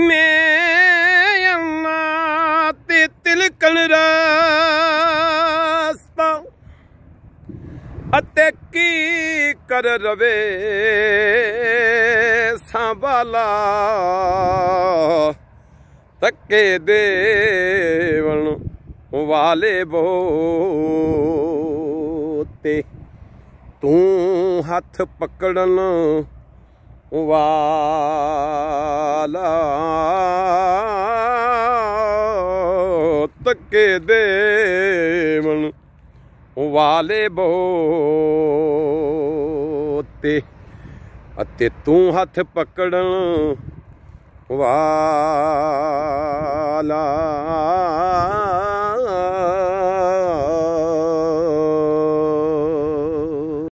ਮੈਂ ਅੰਨਾ ਤੇ ਤਿਲਕਣ ਰਸਤਾ ਅਤੇ ਕੀ ਕਰ ਰਵੇ ਸੰਭਾਲਾ ਤੱਕੇ ਦੇਵਣ ਵਾਲੇ ਬੋਤੇ ਤੂੰ ਹੱਥ ਪਕੜਨ ਵਾ ਧੱਕੇ ਦੇਵਣ ਵਾਲੇ ਬੋਤੇ ਅਤੇ ਤੂੰ ਹੱਥ ਪਕੜਨ ਵਾਲਾ